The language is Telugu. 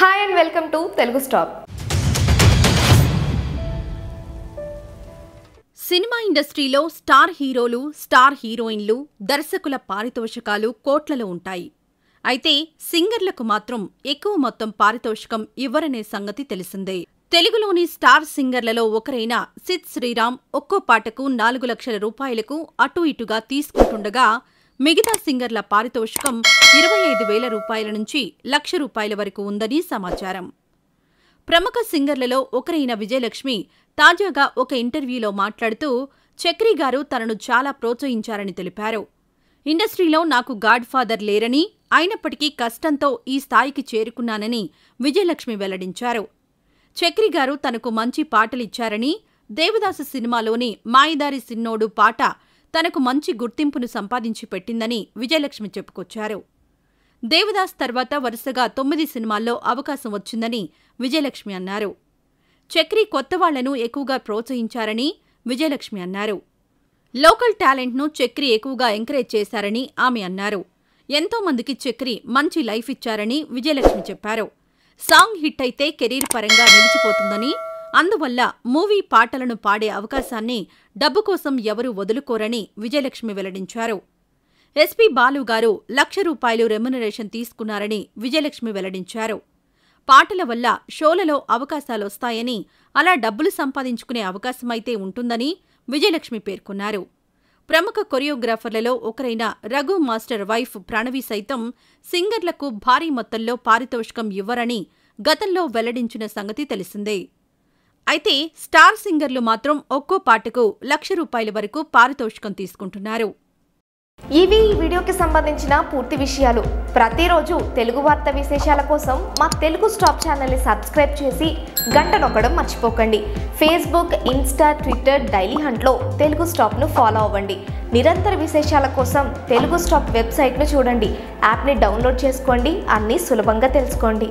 hi and welcome to Telugu stop cinema ఇండస్ట్రీలో స్టార్ హీరోలు స్టార్ హీరోయిన్లు దర్శకుల పారితోషికాలు కోట్లలో ఉంటాయి అయితే సింగర్లకు మాత్రం ఎక్కువ మొత్తం పారితోషికం ఇవ్వరనే సంగతి తెలిసిందే తెలుగులోని స్టార్ సింగర్లలో ఒకరైన సిద్ శ్రీరామ్ ఒక్కో పాటకు నాలుగు లక్షల రూపాయలకు అటూ ఇటుగా తీసుకుంటుండగా మిగతా సింగర్ల పారితోషికం ఇరవై ఐదు వేల రూపాయల నుంచి లక్ష రూపాయల వరకు ఉందని సమాచారం ప్రముఖ సింగర్లలో ఒకరైన విజయలక్ష్మి తాజాగా ఒక ఇంటర్వ్యూలో మాట్లాడుతూ చక్రి గారు తనను చాలా ప్రోత్సహించారని తెలిపారు ఇండస్ట్రీలో నాకు గాడ్ ఫాదర్ లేరని అయినప్పటికీ కష్టంతో ఈ స్థాయికి చేరుకున్నానని విజయలక్ష్మి వెల్లడించారు చక్రి గారు తనకు మంచి పాటలిచ్చారని దేవదాసు సినిమాలోని మాయిదారి సిన్నోడు పాట తనకు మంచి గుర్తింపును సంపాదించి పెట్టిందని విజయలక్ష్మి చెప్పుకొచ్చారు దేవదాస్ తర్వాత వరుసగా తొమ్మిది సినిమాల్లో అవకాశం వచ్చిందని విజయలక్ష్మి అన్నారు చక్రి కొత్త వాళ్లను ఎక్కువగా ప్రోత్సహించారని విజయలక్ష్మి అన్నారు లోకల్ టాలెంట్ను చక్రి ఎక్కువగా ఎంకరేజ్ చేశారని ఆమె అన్నారు ఎంతోమందికి చక్రి మంచి లైఫ్ ఇచ్చారని విజయలక్ష్మి చెప్పారు సాంగ్ హిట్ అయితే కెరీర్ పరంగా నిలిచిపోతుందని అందువల్ల మూవీ పాటలను పాడే అవకాశాన్ని డబ్బు కోసం ఎవరూ వదులుకోరని విజయలక్ష్మి వెల్లడించారు ఎస్పీ బాలు గారు లక్ష రూపాయలు రెమ్యునరేషన్ తీసుకున్నారని విజయలక్ష్మి వెల్లడించారు పాటల వల్ల షోలలో అవకాశాలొస్తాయని అలా డబ్బులు సంపాదించుకునే అవకాశమైతే ఉంటుందని విజయలక్ష్మి పేర్కొన్నారు ప్రముఖ కొరియోగ్రాఫర్లలో ఒకరైన రఘు మాస్టర్ వైఫ్ ప్రణవి సైతం సింగర్లకు భారీ మొత్తంలో పారితోషికం ఇవ్వరని గతంలో వెల్లడించిన సంగతి తెలిసిందే అయితే స్టార్ సింగర్లు మాత్రం ఒక్కో పాటకు లక్ష రూపాయల వరకు పారితోషికం తీసుకుంటున్నారు ఇవి ఈ వీడియోకి సంబంధించిన పూర్తి విషయాలు ప్రతిరోజు తెలుగు వార్త విశేషాల కోసం మా తెలుగు స్టాప్ ఛానల్ని సబ్స్క్రైబ్ చేసి గంట నొక్కడం మర్చిపోకండి ఫేస్బుక్ ఇన్స్టా ట్విట్టర్ డైలీ హంట్లో తెలుగు స్టాప్ను ఫాలో అవ్వండి నిరంతర విశేషాల కోసం తెలుగు స్టాప్ వెబ్సైట్ను చూడండి యాప్ని డౌన్లోడ్ చేసుకోండి అన్నీ సులభంగా తెలుసుకోండి